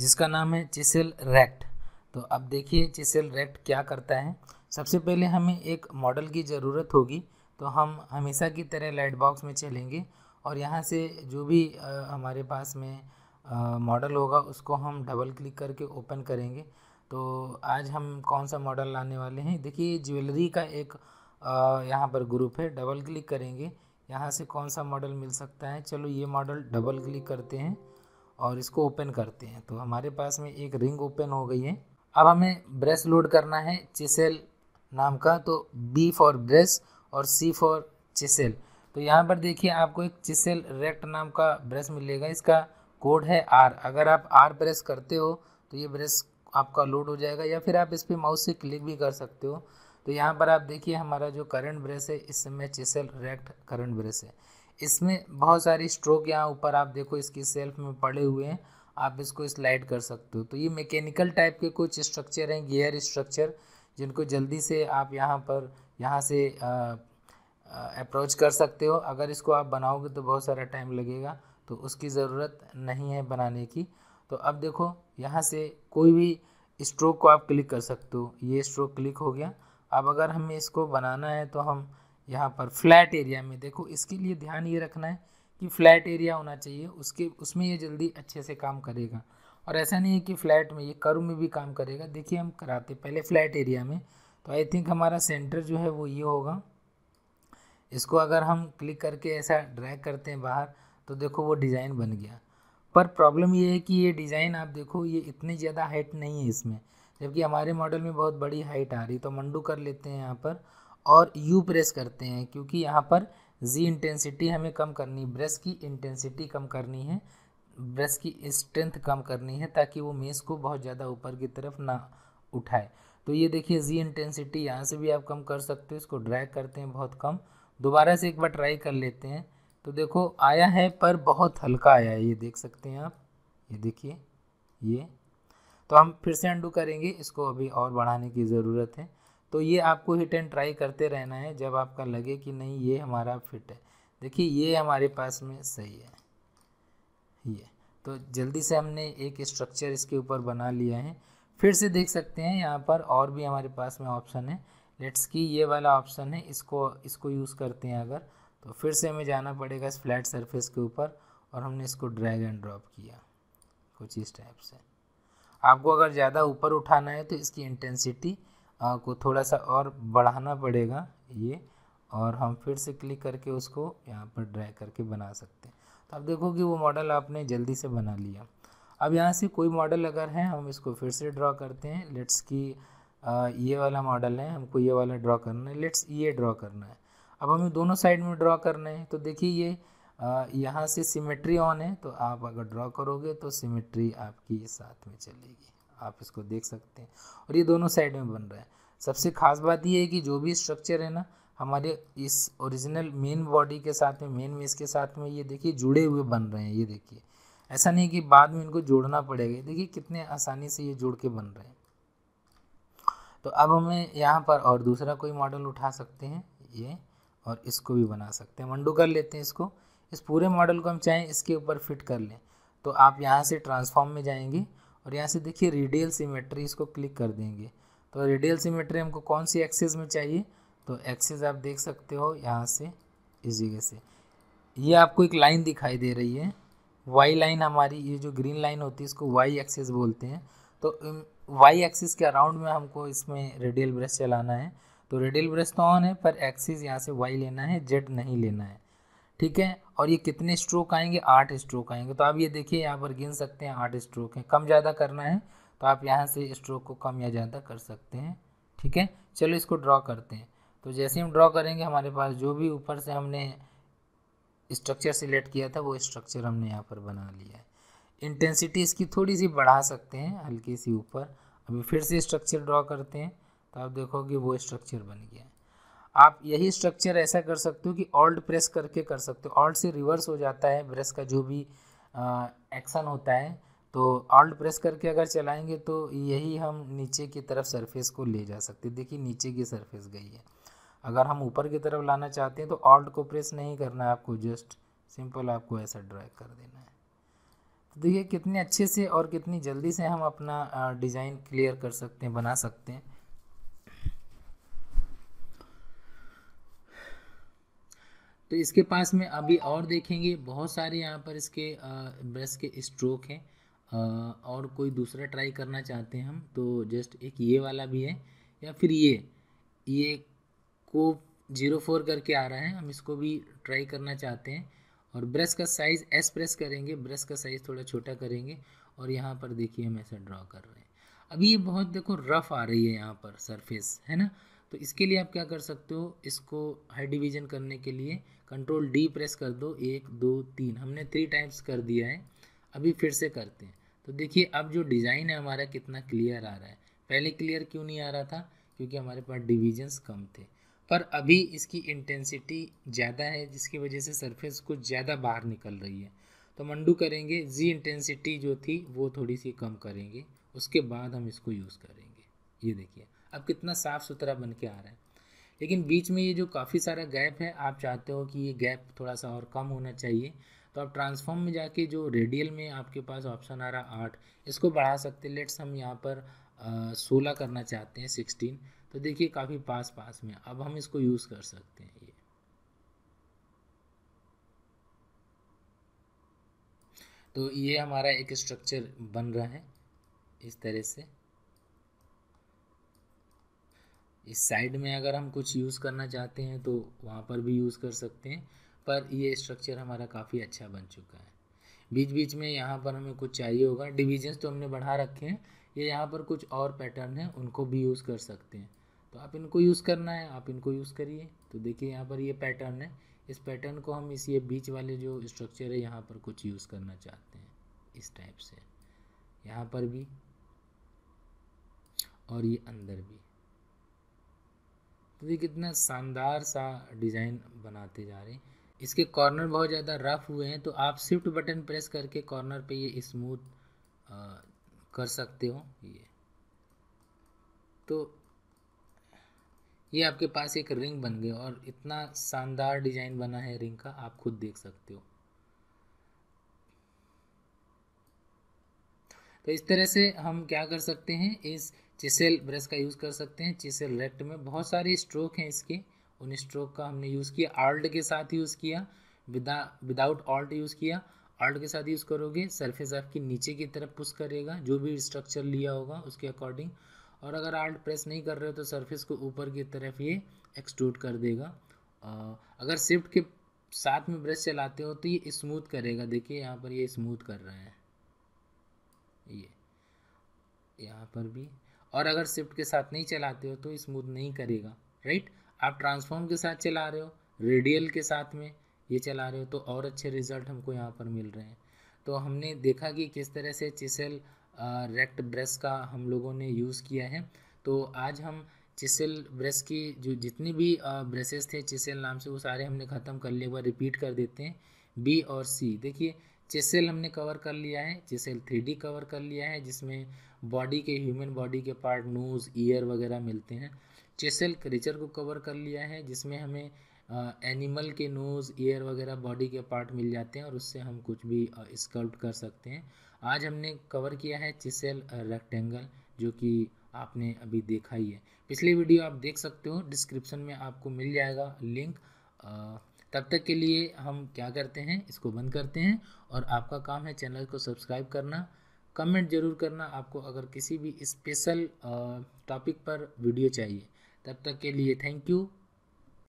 जिसका नाम है चिसेल रेक्ट तो अब देखिए चिसेल रेक्ट क्या करता है सबसे पहले हमें एक मॉडल की ज़रूरत होगी तो हम हमेशा की तरह लाइट बॉक्स में चलेंगे और यहाँ से जो भी आ, हमारे पास में मॉडल होगा उसको हम डबल क्लिक करके ओपन करेंगे तो आज हम कौन सा मॉडल लाने वाले हैं देखिए ज्वेलरी का एक यहाँ पर ग्रुप है डबल क्लिक करेंगे यहाँ से कौन सा मॉडल मिल सकता है चलो ये मॉडल डबल क्लिक करते हैं और इसको ओपन करते हैं तो हमारे पास में एक रिंग ओपन हो गई है अब हमें ब्रेस लोड करना है चिसेल नाम का तो बी फॉर ब्रेस और सी फॉर चिसेल तो यहाँ पर देखिए आपको एक चिसेल रेक्ट नाम का ब्रश मिलेगा इसका कोड है आर अगर आप आर ब्रेस करते हो तो ये ब्रश आपका लोड हो जाएगा या फिर आप इस पर माउस से क्लिक भी कर सकते हो तो यहाँ पर आप देखिए हमारा जो करंट ब्रश है इस समय चिसेल रेक्ट करंट ब्रश है इसमें बहुत सारी स्ट्रोक यहाँ ऊपर आप देखो इसकी सेल्फ में पड़े हुए हैं आप इसको स्लाइड कर सकते हो तो ये मैकेनिकल टाइप के कुछ स्ट्रक्चर हैं गियर स्ट्रक्चर जिनको जल्दी से आप यहाँ पर यहाँ से अप्रोच कर सकते हो अगर इसको आप बनाओगे तो बहुत सारा टाइम लगेगा तो उसकी ज़रूरत नहीं है बनाने की तो अब देखो यहाँ से कोई भी स्ट्रोक को आप क्लिक कर सकते हो ये स्ट्रोक क्लिक हो गया अब अगर हमें इसको बनाना है तो हम यहाँ पर फ्लैट एरिया में देखो इसके लिए ध्यान ये रखना है कि फ्लैट एरिया होना चाहिए उसके उसमें ये जल्दी अच्छे से काम करेगा और ऐसा नहीं है कि फ्लैट में ये कर्व में भी काम करेगा देखिए हम कराते पहले फ्लैट एरिया में तो आई थिंक हमारा सेंटर जो है वो ये होगा इसको अगर हम क्लिक करके ऐसा ड्रैग करते हैं बाहर तो देखो वो डिज़ाइन बन गया पर प्रॉब्लम ये है कि ये डिज़ाइन आप देखो ये इतनी ज़्यादा हाइट नहीं है इसमें जबकि हमारे मॉडल में बहुत बड़ी हाइट आ रही तो मंडू कर लेते हैं यहाँ पर और यू प्रेस करते हैं क्योंकि यहाँ पर जी इंटेंसिटी हमें कम करनी ब्रश की इंटेंसिटी कम करनी है ब्रश की स्ट्रेंथ कम करनी है ताकि वो मेज़ को बहुत ज़्यादा ऊपर की तरफ ना उठाए तो ये देखिए जी इंटेंसिटी यहाँ से भी आप कम कर सकते हो इसको ड्रैग करते हैं बहुत कम दोबारा से एक बार ट्राई कर लेते हैं तो देखो आया है पर बहुत हल्का आया है ये देख सकते हैं आप ये देखिए ये तो हम फिर से अंडू करेंगे इसको अभी और बढ़ाने की ज़रूरत है तो ये आपको हिट एंड ट्राई करते रहना है जब आपका लगे कि नहीं ये हमारा फिट है देखिए ये हमारे पास में सही है ये तो जल्दी से हमने एक स्ट्रक्चर इसके ऊपर बना लिया है फिर से देख सकते हैं यहाँ पर और भी हमारे पास में ऑप्शन है लेट्स की ये वाला ऑप्शन है इसको इसको यूज़ करते हैं अगर तो फिर से हमें जाना पड़ेगा इस फ्लैट सरफेस के ऊपर और हमने इसको ड्रैग एंड ड्रॉप किया कुछ इस टाइप से आपको अगर ज़्यादा ऊपर उठाना है तो इसकी इंटेंसिटी को थोड़ा सा और बढ़ाना पड़ेगा ये और हम फिर से क्लिक करके उसको यहाँ पर ड्रैग करके बना सकते हैं तो आप देखो कि वो मॉडल आपने जल्दी से बना लिया अब यहाँ से कोई मॉडल अगर है हम इसको फिर से ड्रॉ करते हैं लेट्स की आ, ये वाला मॉडल है हमको ये वाला ड्रॉ करना है लेट्स ये ड्रॉ करना है अब हमें दोनों साइड में ड्रॉ करना है तो देखिए ये यहाँ से सिमेट्री ऑन है तो आप अगर ड्रॉ करोगे तो सिमेट्री आपकी साथ में चलेगी आप इसको देख सकते हैं और ये दोनों साइड में बन रहा है सबसे खास बात ये है कि जो भी स्ट्रक्चर है ना हमारे इस ओरिजिनल मेन बॉडी के साथ में मेन मेस के साथ में ये देखिए जुड़े हुए बन रहे हैं ये देखिए ऐसा नहीं कि बाद में इनको जोड़ना पड़ेगा देखिए कितने आसानी से ये जोड़ के बन रहे हैं तो अब हमें यहाँ पर और दूसरा कोई मॉडल उठा सकते हैं ये और इसको भी बना सकते हैं मंडू कर लेते हैं इसको इस पूरे मॉडल को हम चाहें इसके ऊपर फिट कर लें तो आप यहाँ से ट्रांसफॉर्म में जाएंगे और यहाँ से देखिए रेडियल सिमेट्री इसको क्लिक कर देंगे तो रेडियल सिमेट्री हमको कौन सी एक्सेस में चाहिए तो एक्सेस आप देख सकते हो यहाँ से इस जगह से ये आपको एक लाइन दिखाई दे रही है वाई लाइन हमारी ये जो ग्रीन लाइन होती है इसको वाई एक्सेस बोलते हैं तो वाई एक्सेस के अराउंड में हमको इसमें रेडियल ब्रश चलाना है तो रेडियल ब्रश तो ऑन है पर एक्सेस यहाँ से वाई लेना है जेड नहीं लेना है ठीक है और ये कितने स्ट्रोक आएंगे आठ स्ट्रोक आएंगे तो आप ये देखिए यहाँ पर गिन सकते हैं आठ स्ट्रोक हैं कम ज़्यादा करना है तो आप यहाँ से स्ट्रोक को कम या ज़्यादा कर सकते हैं ठीक है चलो इसको ड्रॉ करते हैं तो जैसे हम ड्रॉ करेंगे हमारे पास जो भी ऊपर से हमने स्ट्रक्चर सिलेक्ट किया था वो स्ट्रक्चर हमने यहाँ पर बना लिया है इंटेंसिटी इसकी थोड़ी सी बढ़ा सकते हैं हल्की सी ऊपर अभी फिर से स्ट्रक्चर ड्रॉ करते हैं तो आप देखोगे वो स्ट्रक्चर बन गया है आप यही स्ट्रक्चर ऐसा कर सकते हो कि ऑल्ट प्रेस करके कर सकते हो ऑल्ट से रिवर्स हो जाता है ब्रश का जो भी एक्शन होता है तो ऑल्ट प्रेस करके अगर चलाएंगे तो यही हम नीचे की तरफ सरफेस को ले जा सकते देखिए नीचे की सरफेस गई है अगर हम ऊपर की तरफ लाना चाहते हैं तो ऑल्ट को प्रेस नहीं करना है आपको जस्ट सिंपल आपको ऐसा ड्रैग कर देना है तो देखिए कितने अच्छे से और कितनी जल्दी से हम अपना डिज़ाइन क्लियर कर सकते हैं बना सकते हैं तो इसके पास में अभी और देखेंगे बहुत सारे यहाँ पर इसके ब्रश के स्ट्रोक हैं और कोई दूसरा ट्राई करना चाहते हैं हम तो जस्ट एक ये वाला भी है या फिर ये ये को जीरो फोर करके आ रहा है हम इसको भी ट्राई करना चाहते हैं और ब्रश का साइज़ एस प्रेस करेंगे ब्रश का साइज़ थोड़ा छोटा करेंगे और यहाँ पर देखिए हम ऐसा ड्रॉ कर रहे हैं अभी ये बहुत देखो रफ़ आ रही है यहाँ पर सरफेस है ना तो इसके लिए आप क्या कर सकते हो इसको हर डिवीजन करने के लिए कंट्रोल डी प्रेस कर दो एक दो तीन हमने थ्री टाइम्स कर दिया है अभी फिर से करते हैं तो देखिए अब जो डिज़ाइन है हमारा कितना क्लियर आ रहा है पहले क्लियर क्यों नहीं आ रहा था क्योंकि हमारे पास डिविजन्स कम थे पर अभी इसकी इंटेंसिटी ज़्यादा है जिसकी वजह से सरफेस कुछ ज़्यादा बाहर निकल रही है तो हम अंडू करेंगे जी इंटेंसिटी जो थी वो थोड़ी सी कम करेंगे उसके बाद हम इसको यूज़ करेंगे ये देखिए अब कितना साफ़ सुथरा बन के आ रहा है लेकिन बीच में ये जो काफ़ी सारा गैप है आप चाहते हो कि ये गैप थोड़ा सा और कम होना चाहिए तो आप ट्रांसफॉर्म में जाके जो रेडियल में आपके पास ऑप्शन आ रहा आठ इसको बढ़ा सकते लेट्स हम यहाँ पर सोलह करना चाहते हैं सिक्सटीन तो देखिए काफ़ी पास पास में अब हम इसको यूज़ कर सकते हैं ये तो ये हमारा एक स्ट्रक्चर बन रहा है इस तरह से इस साइड में अगर हम कुछ यूज़ करना चाहते हैं तो वहाँ पर भी यूज़ कर सकते हैं पर ये स्ट्रक्चर हमारा काफ़ी अच्छा बन चुका है बीच बीच में यहाँ पर हमें कुछ चाहिए होगा डिविजन्स तो हमने बढ़ा रखे हैं ये यहाँ पर कुछ और पैटर्न हैं उनको भी यूज़ कर सकते हैं तो आप इनको यूज़ करना है आप इनको यूज़ करिए तो देखिए यहाँ पर ये पैटर्न है इस पैटर्न को हम इस ये बीच वाले जो स्ट्रक्चर है यहाँ पर कुछ यूज़ करना चाहते हैं इस टाइप से यहाँ पर भी और ये अंदर भी तो ये कितना शानदार सा डिज़ाइन बनाते जा रहे हैं इसके कॉर्नर बहुत ज़्यादा रफ हुए हैं तो आप स्विफ्ट बटन प्रेस करके कॉर्नर पे ये स्मूथ कर सकते हो ये तो ये आपके पास एक रिंग बन गई और इतना शानदार डिज़ाइन बना है रिंग का आप खुद देख सकते हो तो इस तरह से हम क्या कर सकते हैं इस चिसेल ब्रश का यूज़ कर सकते हैं चिसेल रेक्ट में बहुत सारे स्ट्रोक हैं इसके उन स्ट्रोक का हमने यूज़ किया आल्ट के साथ यूज़ किया विदा विदाउट ऑल्ट यूज़ किया ऑल्ट के साथ यूज़ करोगे सरफेस आपकी नीचे की तरफ पुश करेगा जो भी स्ट्रक्चर लिया होगा उसके अकॉर्डिंग और अगर आल्ट प्रेस नहीं कर रहे हो तो सरफेस को ऊपर की तरफ ये एक्सट्रूट कर देगा अगर शिफ्ट के साथ में ब्रश चलाते हो तो ये स्मूथ करेगा देखिए यहाँ पर ये स्मूथ कर रहा है ये यहाँ पर भी और अगर शिफ्ट के साथ नहीं चलाते हो तो स्मूथ नहीं करेगा राइट आप ट्रांसफॉर्म के साथ चला रहे हो रेडियल के साथ में ये चला रहे हो तो और अच्छे रिजल्ट हमको यहाँ पर मिल रहे हैं तो हमने देखा कि किस तरह से चिसल रेक्ट ब्रश का हम लोगों ने यूज़ किया है तो आज हम चिसल ब्रश की जो जितने भी ब्रशेस थे चिसल नाम से वो सारे हमने ख़त्म कर लिए रिपीट कर देते हैं बी और सी देखिए चेसेल हमने कवर कर लिया है चेसेल थ्री कवर कर लिया है जिसमें बॉडी के ह्यूमन बॉडी के पार्ट नोज़ ईयर वगैरह मिलते हैं चेसेल क्रेचर को कवर कर लिया है जिसमें हमें एनिमल के नोज़ ईयर वगैरह बॉडी के पार्ट मिल जाते हैं और उससे हम कुछ भी स्कल्प्ट कर सकते हैं आज हमने कवर किया है चिसेल रेक्टेंगल जो कि आपने अभी देखा ही है पिछली वीडियो आप देख सकते हो डिस्क्रिप्शन में आपको मिल जाएगा लिंक आ, तब तक के लिए हम क्या करते हैं इसको बंद करते हैं और आपका काम है चैनल को सब्सक्राइब करना कमेंट जरूर करना आपको अगर किसी भी स्पेशल टॉपिक पर वीडियो चाहिए तब तक के लिए थैंक यू